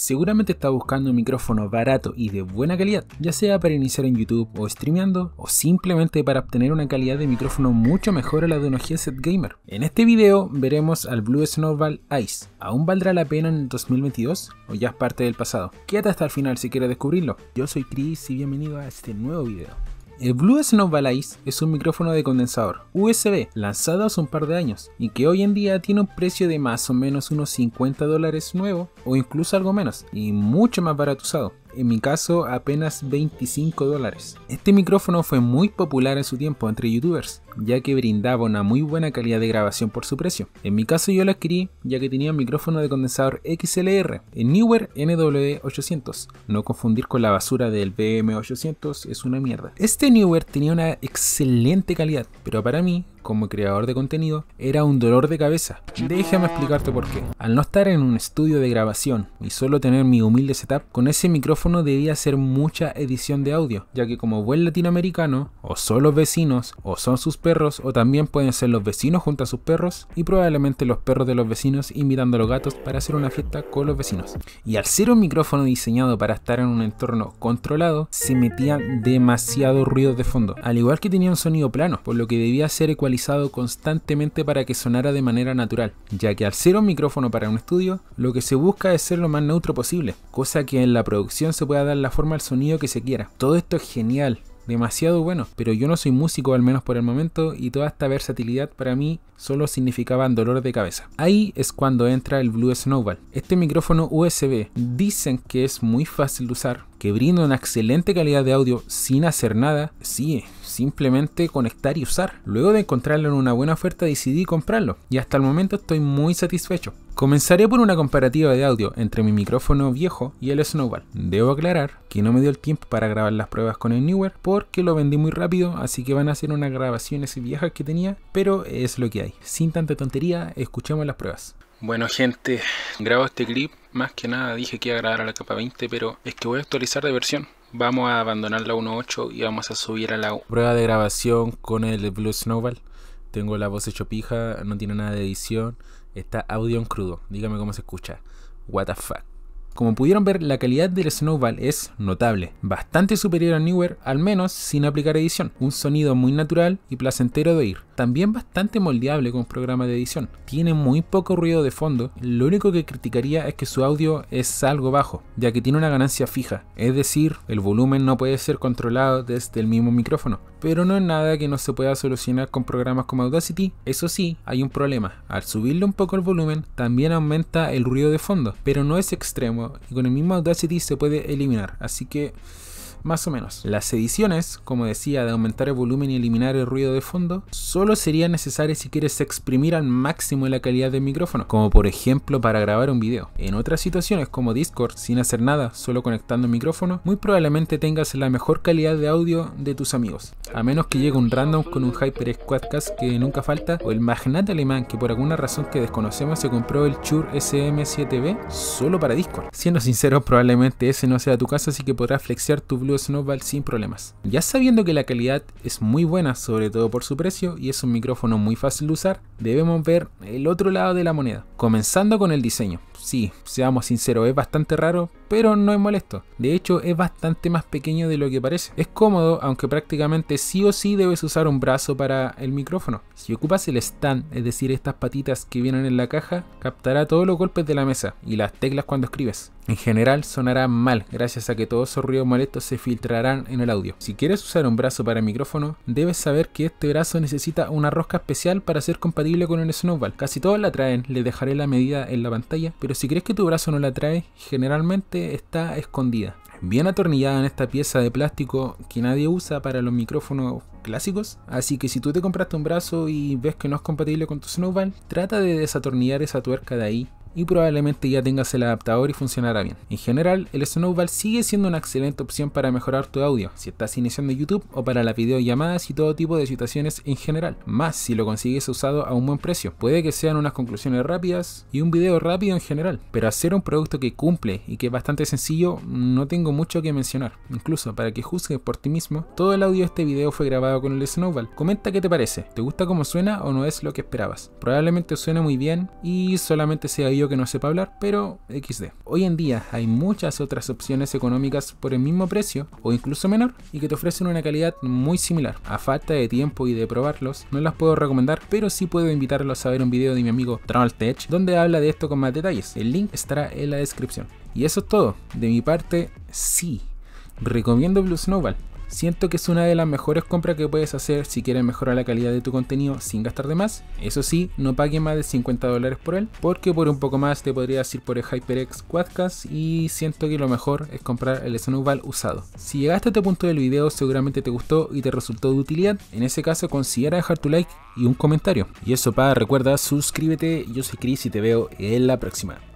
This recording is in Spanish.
Seguramente está buscando un micrófono barato y de buena calidad, ya sea para iniciar en YouTube o streameando, o simplemente para obtener una calidad de micrófono mucho mejor a la de unos headset gamer. En este video veremos al Blue Snowball Ice. ¿Aún valdrá la pena en 2022 o ya es parte del pasado? Quédate hasta el final si quieres descubrirlo. Yo soy Chris y bienvenido a este nuevo video. El Blue Snowball Ice es un micrófono de condensador USB lanzado hace un par de años y que hoy en día tiene un precio de más o menos unos 50 dólares nuevo o incluso algo menos y mucho más barato usado en mi caso apenas 25 dólares. Este micrófono fue muy popular en su tiempo entre youtubers, ya que brindaba una muy buena calidad de grabación por su precio. En mi caso yo lo adquirí ya que tenía un micrófono de condensador XLR, el Newer NW800, no confundir con la basura del BM800 es una mierda. Este Newer tenía una excelente calidad, pero para mí como creador de contenido era un dolor de cabeza. Déjame explicarte por qué. Al no estar en un estudio de grabación y solo tener mi humilde setup, con ese micrófono debía hacer mucha edición de audio, ya que como buen latinoamericano, o son los vecinos, o son sus perros, o también pueden ser los vecinos junto a sus perros, y probablemente los perros de los vecinos invitando a los gatos para hacer una fiesta con los vecinos. Y al ser un micrófono diseñado para estar en un entorno controlado, se metían demasiado ruidos de fondo, al igual que tenía un sonido plano, por lo que debía ser constantemente para que sonara de manera natural, ya que al ser un micrófono para un estudio, lo que se busca es ser lo más neutro posible, cosa que en la producción se pueda dar la forma al sonido que se quiera. Todo esto es genial, demasiado bueno, pero yo no soy músico al menos por el momento y toda esta versatilidad para mí solo significaba dolor de cabeza. Ahí es cuando entra el Blue Snowball. Este micrófono USB dicen que es muy fácil de usar, que brinda una excelente calidad de audio sin hacer nada, sí, simplemente conectar y usar. Luego de encontrarlo en una buena oferta decidí comprarlo y hasta el momento estoy muy satisfecho. Comenzaré por una comparativa de audio entre mi micrófono viejo y el Snowball. Debo aclarar que no me dio el tiempo para grabar las pruebas con el Newer porque lo vendí muy rápido, así que van a ser unas grabaciones viejas que tenía, pero es lo que hay. Sin tanta tontería, escuchemos las pruebas. Bueno gente, grabo este clip, más que nada dije que iba a grabar a la capa 20, pero es que voy a actualizar de versión. Vamos a abandonar la 1.8 y vamos a subir a la prueba de grabación con el Blue Snowball. Tengo la voz hecho pija, no tiene nada de edición. Está audio en crudo. Dígame cómo se escucha. What the fuck. Como pudieron ver, la calidad del Snowball es notable, bastante superior a Newer, al menos sin aplicar edición. Un sonido muy natural y placentero de oír. También bastante moldeable con programas de edición. Tiene muy poco ruido de fondo. Lo único que criticaría es que su audio es algo bajo, ya que tiene una ganancia fija, es decir, el volumen no puede ser controlado desde el mismo micrófono pero no es nada que no se pueda solucionar con programas como Audacity. Eso sí, hay un problema. Al subirle un poco el volumen, también aumenta el ruido de fondo, pero no es extremo y con el mismo Audacity se puede eliminar. Así que más o menos. Las ediciones, como decía, de aumentar el volumen y eliminar el ruido de fondo, solo serían necesarias si quieres exprimir al máximo la calidad del micrófono, como por ejemplo para grabar un video. En otras situaciones como Discord, sin hacer nada, solo conectando el micrófono, muy probablemente tengas la mejor calidad de audio de tus amigos, a menos que llegue un random con un Hyper Squadcast que nunca falta, o el magnate alemán que por alguna razón que desconocemos se compró el Shure SM7B solo para Discord. Siendo sincero, probablemente ese no sea tu caso, así que podrás flexear tu Snowball sin problemas. Ya sabiendo que la calidad es muy buena, sobre todo por su precio, y es un micrófono muy fácil de usar, debemos ver el otro lado de la moneda, comenzando con el diseño. Sí, seamos sinceros, es bastante raro, pero no es molesto. De hecho, es bastante más pequeño de lo que parece. Es cómodo, aunque prácticamente sí o sí debes usar un brazo para el micrófono. Si ocupas el stand, es decir, estas patitas que vienen en la caja, captará todos los golpes de la mesa y las teclas cuando escribes en general sonará mal gracias a que todos esos ruidos molestos se filtrarán en el audio. Si quieres usar un brazo para micrófono, debes saber que este brazo necesita una rosca especial para ser compatible con un Snowball. Casi todos la traen, les dejaré la medida en la pantalla, pero si crees que tu brazo no la trae, generalmente está escondida bien atornillada en esta pieza de plástico que nadie usa para los micrófonos clásicos. Así que si tú te compraste un brazo y ves que no es compatible con tu Snowball, trata de desatornillar esa tuerca de ahí y probablemente ya tengas el adaptador y funcionará bien. En general, el Snowball sigue siendo una excelente opción para mejorar tu audio, si estás iniciando YouTube o para las videollamadas y todo tipo de situaciones en general, más si lo consigues usado a un buen precio. Puede que sean unas conclusiones rápidas y un video rápido en general, pero hacer un producto que cumple y que es bastante sencillo, no tengo mucho que mencionar. Incluso para que juzgues por ti mismo, todo el audio de este video fue grabado con el Snowball. Comenta qué te parece, ¿te gusta cómo suena o no es lo que esperabas? Probablemente suene muy bien y solamente sea yo que no sepa hablar, pero XD. Hoy en día hay muchas otras opciones económicas por el mismo precio o incluso menor y que te ofrecen una calidad muy similar. A falta de tiempo y de probarlos, no las puedo recomendar, pero sí puedo invitarlos a ver un video de mi amigo tech donde habla de esto con más detalles. El link estará en la descripción. Y eso es todo. De mi parte, sí. Recomiendo Blue Snowball. Siento que es una de las mejores compras que puedes hacer si quieres mejorar la calidad de tu contenido sin gastar de más. Eso sí, no pague más de 50 dólares por él, porque por un poco más te podrías ir por el HyperX Quadcast y siento que lo mejor es comprar el Snowball usado. Si llegaste a este punto del video seguramente te gustó y te resultó de utilidad, en ese caso considera dejar tu like y un comentario. Y eso para, recuerda, suscríbete, yo soy Chris y te veo en la próxima.